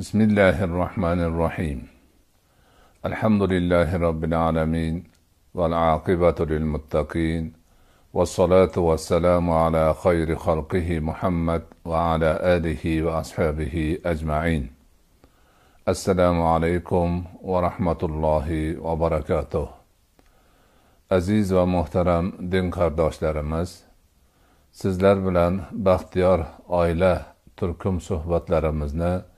بسم الله الرحمن الرحيم الحمد لله رب العالمين والعاقبة للمتقين والصلاة والسلام على خير خلقه محمد وعلى آله وأصحابه أجمعين السلام عليكم ورحمة الله وبركاته aziz va muhtaram din سيزلر بلن بختيار آيلة تركم صحبت لرمزنا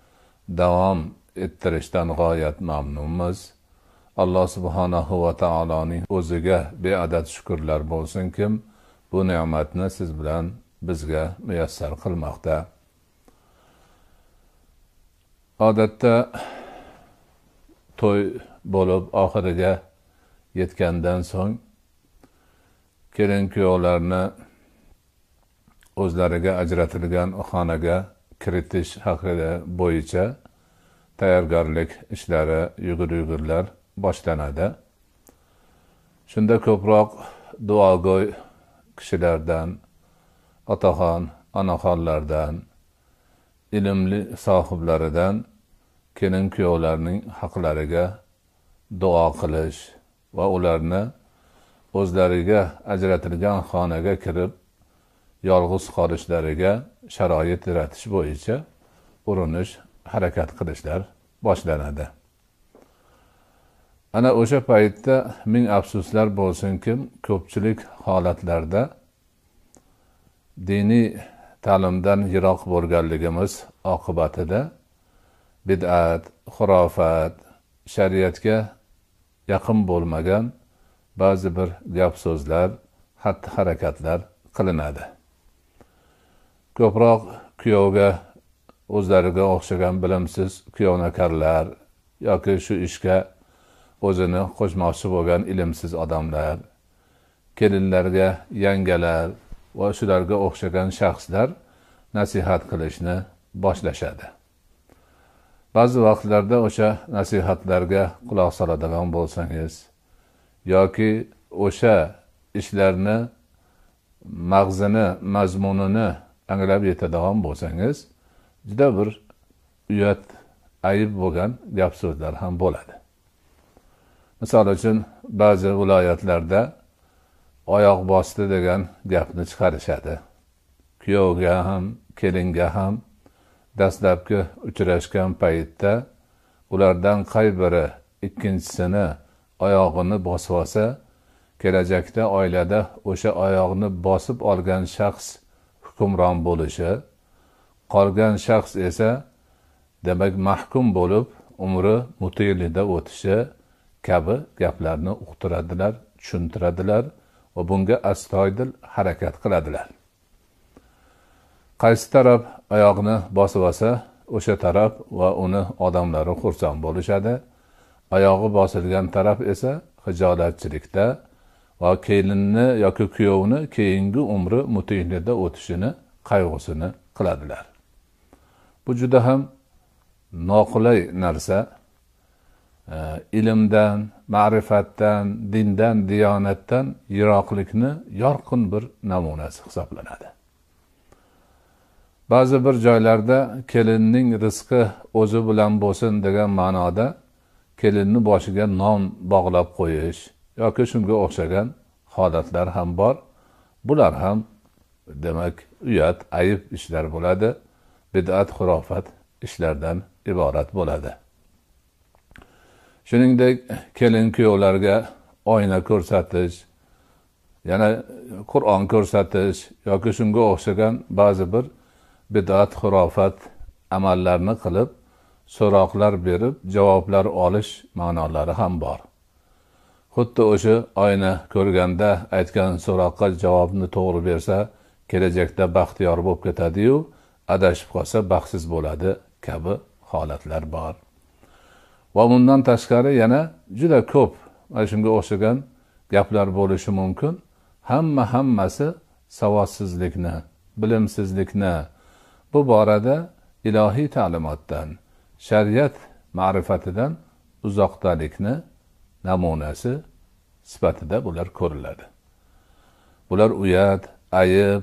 davom ettirishdan g'oyat mamnunmiz alloh subhanahu va taoloning o'ziga beadad shukurlar bo'lsin kim bu ne'matni siz bilan bizga muyassar qilmoqda odatda to'y bo'lib oxiriga yetgandan so'ng kelin kuyovlarni o'zlariga ajratilgan xonaga kiritish haqida bo'yicha tayyorgarlik ishlari yugur yugurlar boshlanadi shunda ko'proq duogo'y kishilardan otaxon onaxonlardan ilmli sohiblaridan kelin kuyovlarning haqlariga duo qilish va ularni o'zlariga ajratilgan xonaga kirib yolg'iz qolishlariga sharoit yaratish bo'yicha urinish harakat qilishlar boshlanadi ana o'sha paytda ming afsuslar bo'lsinki ko'pchilik holatlarda diniy ta'limdan yiroq bo'lganligimiz oqibatida bid'at xurofat shariatga yaqin bo'lmagan ba'zi bir gap so'zlar xatti harakatlar qilinadi ko'proq kuyovga o'zlariga o'xshagan bilimsiz kuyovnakarlar yoki shu ishga o'zini qo'shmoqchi bo'lgan ilmsiz odamlar kelinlarga yangalar va shularga o'xshagan shaxslar nasihat qilishni boshlashadi ba'zi vaqtlarda o'sha nasihatlarga quloq soladigan bo'lsangiz yoki o'sha ishlarni mag'zini mazmunini anglab yetadigan bo'lsangiz juda bir uyat ayb bo'lgan gap so'zlar ham bo'ladi misol uchun ba'zi viloyatlarda oyoq bosdi degan gapni chiqarishadi kuyovga ham kelinga ham dastlabki uchrashgan paytda ulardan qay biri ikkinchisini oyog'ini bosib olsa kelajakda oilada o'sha oyog'ini bosib olgan shaxs hukmron bo'lishi qolgan shaxs esa demak mahkum bo'lib umri mutelida o'tishi kabi gaplarni uqtiradilar tushuntiradilar va bunga astoydil harakat qiladilar qaysi taraf oyoqni bosib olsa o'sha taraf va uni odamlari xursand bo'lishadi oyog'i bosilgan taraf esa hijolatchilikda va kelinni yoki kuyovni keyingi umri mutiylikda o'tishini qayg'usini qiladilar bu juda ham noqulay narsa ilmdan ma'rifatdan dindan diyonatdan yiroqlikni yorqin bir namunasi hisoblanadi ba'zi bir joylarda kelinning rizqi o'zi bilan bo'lsin degan ma'noda kelinni boshiga non bog'lab qo'yish yoki shunga o'xshagan holatlar ham bor bular ham demak uyat ayb ishlar bo'ladi bidat xurofat ishlardan iborat bo'ladi shuningdek kelin kuyovlarga oyna ko'rsatish yana qur'on ko'rsatish yoki shunga o'xshagan ba'zi bir bidat xurofat amallarni qilib so'roqlar berib javoblar olish ma'nolari ham bor xuddi o'sha oyna ko'rganda aytgan so'roqqa javobni to'g'ri bersa kelajakda baxtiyor bo'lib ketadiyu adashib qolsa baxtsiz bo'ladi kabi holatlar bor va bundan tashqari yana juda ko'p mana shunga o'xshagan gaplar bo'lishi mumkin hamma hammasi savodsizlikni bilimsizlikni bu borada ilohiy ta'limotdan shariat ma'rifatidan uzoqdalikni namunasi sifatida bular ko'riladi bular uyat ayib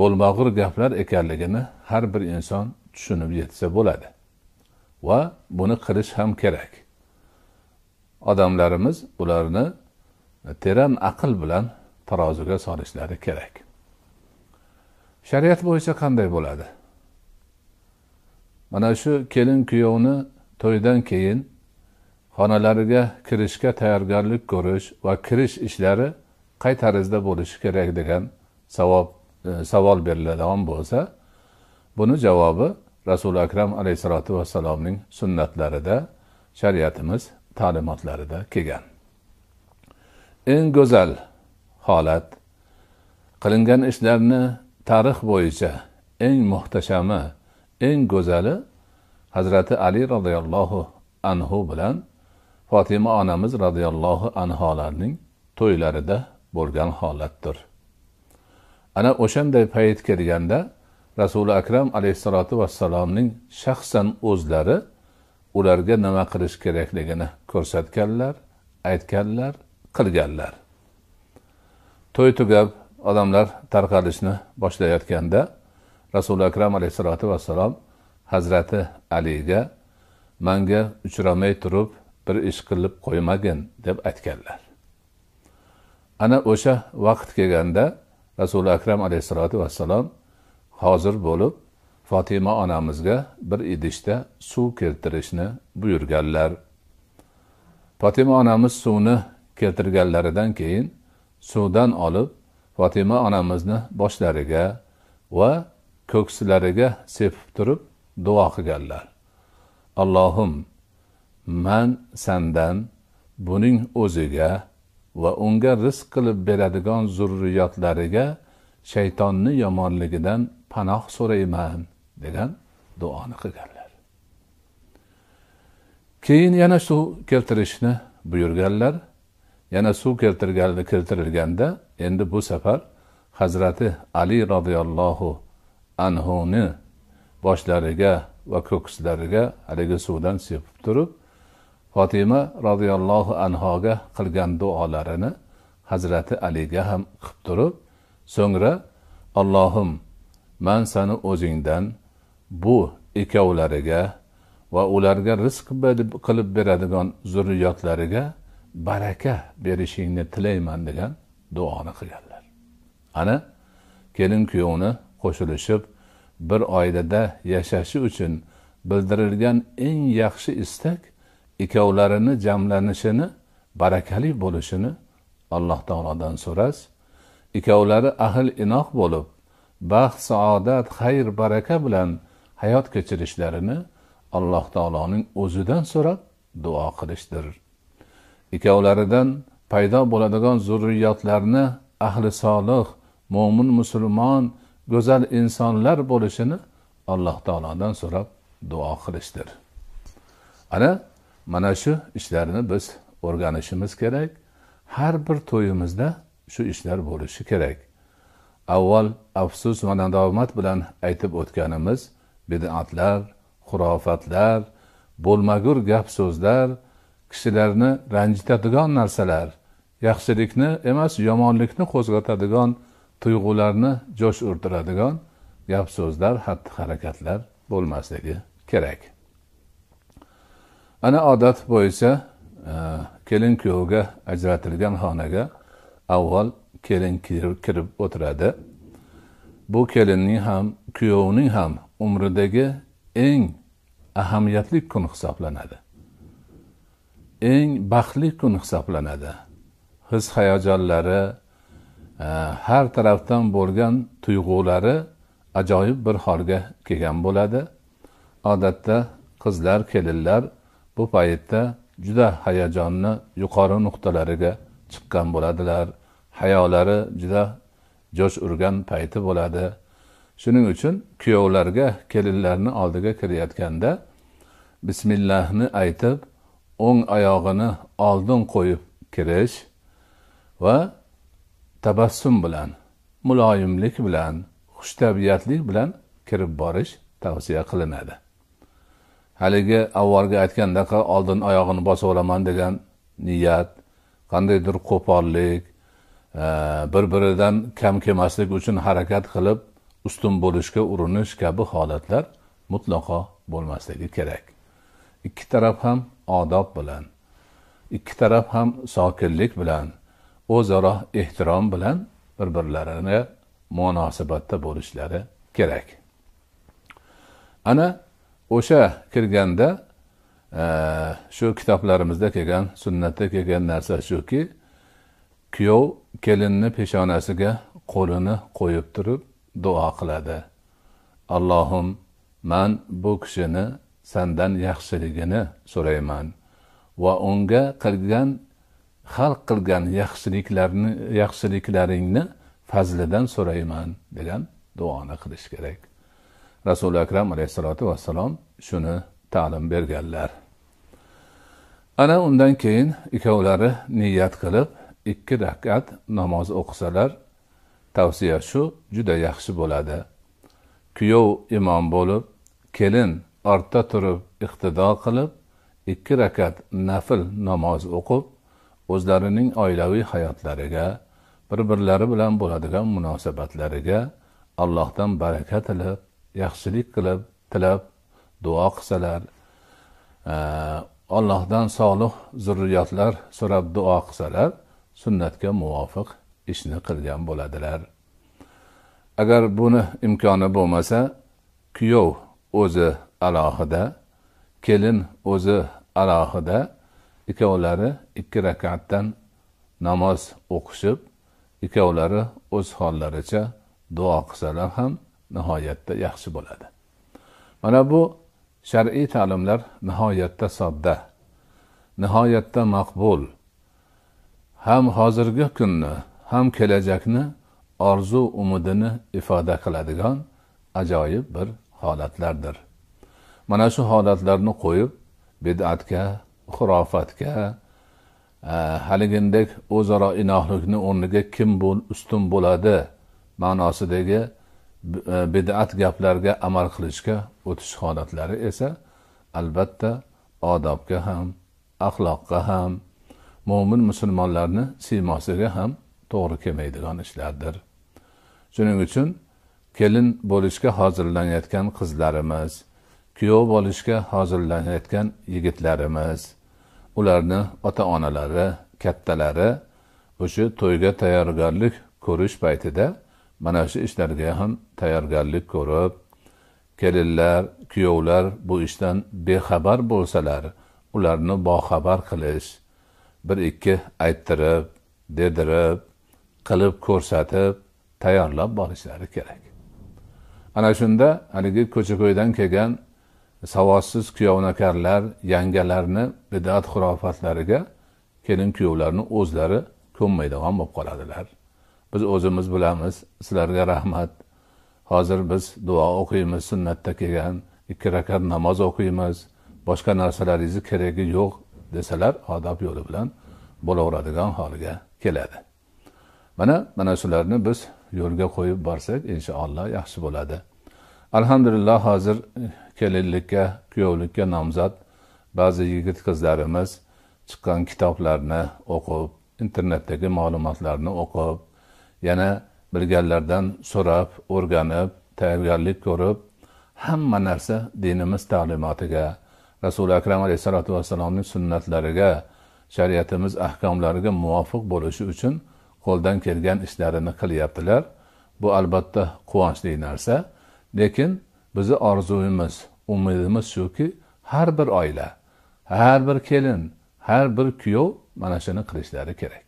bo'lmag'ur gaplar ekanligini har bir inson tushunib yetsa bo'ladi va buni qilish ham kerak odamlarimiz ularni teran aql bilan taroziga solishlari kerak shariat bo'yicha qanday bo'ladi mana shu kelin kuyovni to'ydan keyin xonalariga kirishga tayyorgarlik ko'rish va kirish ishlari qay tarzda bo'lishi kerak degan savob e, savol beriladigan bo'lsa buni javobi rasuli akram alayhissalotu vassalomning sunnatlarida shariatimiz ta'limotlarida kelgan eng go'zal holat qilingan ishlarni tarix bo'yicha eng muhtashami eng go'zali hazrati ali roziyallohu anhu bilan Fatima onamiz radhiyallohu anholarning to'ylarida bo'lgan holatdir. Ana o'shanday payt kelganda Rasuli akram alayhissalotu vassalomning shaxsan o'zlari ularga nima qilish kerakligini ko'rsatganlar, aytganlar, qilganlar. To'y tugab, odamlar tarqalishni boshlayotganda Rasuli akram alayhissalotu vassalom Hazrati Aliga manga uchramay turib bir ish qilib qo'ymagin deb aytganlar ana o'sha vaqt kelganda rasuli akram alayhissalotu vassalom hozir bo'lib fotima onamizga bir idishda suv keltirishni buyurganlar fotima onamiz suvni keltirganlaridan keyin suvdan olib fotima onamizni boshlariga va ko'ksilariga sepib turib duo qilganlar allohim man sandan buning o'ziga va unga rizq qilib beradigan zurriyotlariga shaytonni yomonligidan panoh so'rayman degan duoni qilganlar keyin yana suv keltirishni buyurganlar yana suv keltirganda keltirilganda endi bu safar hazrati ali roziyallohu anhuni boshlariga va ko'kslariga haligi suvdan sepib turib fotima roziyallohu anhoga qilgan duolarini hazrati aliga ham qilib turib so'ngra allohim man sani o'zingdan bu ikkovlariga va ularga rizq qilib beradigan zurriyotlariga baraka berishingni tilayman degan duoni qilganlar ana kelin kuyovni qo'shilishib bir oilada yashashi uchun bildirilgan eng yaxshi istak ikkovlarini jamlanishini barakali bo'lishini alloh taolodan so'ras ikkovlari ahil inoq bo'lib baxt saodat xayr baraka bilan hayot kechirishlarini alloh taoloning o'zidan so'rab duo qilishdir ikkovlaridan paydo bo'ladigan zurriyotlarni ahli solih mo'min musulmon go'zal insonlar bo'lishini alloh taolodan so'rab duo qilishdir ana mana shu ishlarni biz o'rganishimiz kerak har bir to'yimizda shu ishlar bo'lishi kerak avval afsus va nadomat bilan aytib o'tganimiz bid'atlar xurofatlar bo'lmagur gap so'zlar kishilarni ranjitadigan narsalar yaxshilikni emas yomonlikni qo'zg'atadigan tuyg'ularni jo'sh urtiradigan gap so'zlar xatti harakatlar bo'lmasligi kerak ana odat bo'yicha e, kelin kuyovga ajratilgan xonaga avval kelin kirib o'tiradi bu kelinning ham kuyovning ham umridagi eng ahamiyatli kun hisoblanadi eng baxtli kun hisoblanadi his hayajonlari e, har tarafdan bo'lgan tuyg'ulari ajoyib bir holga kelgan bo'ladi odatda qizlar kelinlar bu paytda juda hayajonni yuqori nuqtalariga chiqqan bo'ladilar hayolari juda jo'sh urgan payti bo'ladi shuning uchun kuyovlarga kelinlarni oldiga kirayotganda bismillahni aytib o'ng oyog'ini oldin qo'yib kirish va tabassum bilan muloyimlik bilan xushtabiatlik bilan kirib borish tavsiya qilinadi haligi avvalgi aytgandaqa oldin oyog'ini bosib olaman degan niyat qandaydir qo'pollik e, bir biridan kam kelmaslik uchun harakat qilib ustun bo'lishga urinish kabi holatlar mutlaqo bo'lmasligi kerak ikki taraf ham odob bilan ikki taraf ham sokinlik bilan o'zaro ehtirom bilan bir birlarini munosabatda bo'lishlari kerak ana o'sha kirganda e, shu kitoblarimizda kelgan sunnatda kelgan narsa shuki kuyov kelinni peshonasiga qo'lini qo'yib turib duo qiladi allohim man bu kishini sandan yaxshiligini so'rayman va unga qilgan xalq qilgan yaxshiliklarni yaxshiliklaringni fazlidan so'rayman degan duoni qilish kerak rasuli akram alayhissalotu vassalom shuni ta'lim berganlar ana undan keyin ikkovlari niyat qilib ikki rakat namoz o'qisalar tavsiya shu juda yaxshi bo'ladi kuyov imom bo'lib kelin ortda turib iqtido qilib ikki rakat nafl namoz o'qib o'zlarining oilaviy hayotlariga bir birlari bilan bo'ladigan munosabatlariga allohdan baraka tilab yaxshilik qilib tilab duo qilsalar e, allohdan solih zurriyotlar so'rab duo qilsalar sunnatga muvofiq ishni qilgan bo'ladilar agar buni imkoni bo'lmasa kuyov o'zi alohida kelin o'zi alohida ikkovlari ikki rakatdan namoz o'qishib ikkovlari o'z hollaricha duo qilsalar ham nihoyatda yaxshi bo'ladi mana bu shar'iy ta'limlar nihoyatda sodda nihoyatda maqbul ham hozirgi kunni ham kelajakni orzu umidini ifoda qiladigan ajoyib bir holatlardir mana shu holatlarni qo'yib bid'atga xurofatga e, haligindek o'zaro inohlikni o'rniga kim bo'l ustun bo'ladi ma'nosidagi E, bid'at gaplarga amal qilishga o'tish holatlari esa albatta odobga ham axloqqa ham mo'min musulmonlarni siymosiga ham to'g'ri kelmaydigan ishlardir shuning uchun kelin bo'lishga hozirlanayotgan qizlarimiz kuyov bo'lishga hozirlanayotgan yigitlarimiz ularni ota onalari kattalari o'sha to'yga tayyorgarlik ko'rish paytida mana shu ishlarga ham tayyorgarlik ko'rib kelinlar kuyovlar bu ishdan bexabar bo'lsalar ularni boxabar qilish bir ikki ayttirib dedirib qilib ko'rsatib tayyorlab borishlari kerak ana shunda haligi ko'cha ko'ydan kelgan savodsiz kuyovnakarlar yangalarni bidat xurofatlariga kelin kuyovlarni o'zlari ko'nmaydigan bo'lib qoladilar biz o'zimiz bilamiz sizlarga rahmat hozir biz duo o'qiymiz sunnatda kelgan ikki rakat namoz o'qiymiz boshqa narsalaringizni keragi yo'q desalar odob yo'li bilan bo'laveradigan holiga keladi mana mana shularni biz yo'lga qo'yib borsak inshaalloh yaxshi bo'ladi alhamdulillah hozir kelinlikka kuyovlikka nomzod ba'zi yigit qizlarimiz chiqqan kitoblarni o'qib internetdagi ma'lumotlarni o'qib yana bilganlardan so'rab o'rganib tayyorgarlik ko'rib hamma narsa dinimiz ta'limotiga rasuli akram alayhisalotu vassalomning sunnatlariga shariatimiz ahkomlariga muvofiq bo'lishi uchun qo'ldan kelgan ishlarini qilyaptilar bu albatta quvonchli narsa lekin bizni orzuyimiz umidimiz shuki har bir oila har bir kelin har bir kuyov mana shuni qilishlari kerak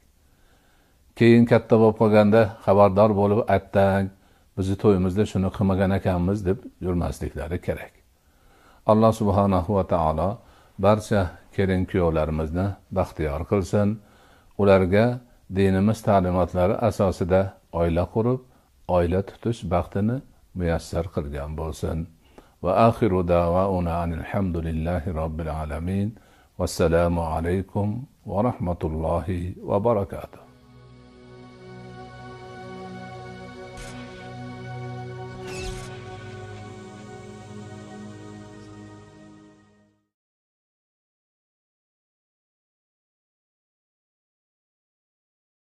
keyin katta bo'lib qolganda xabardor bo'lib attang bizni to'yimizda shuni qilmagan ekanmiz deb yurmasliklari kerak alloh subhanahu va taolo barcha kelin kuyovlarimizni baxtiyor qilsin ularga dinimiz ta'limotlari asosida oila qurib oila tutish baxtini muyassar qilgan bo'lsin va axiru davauna alhamdulillahi robbil alamin vassalomu alaykum va rahmatullohi va barakatuh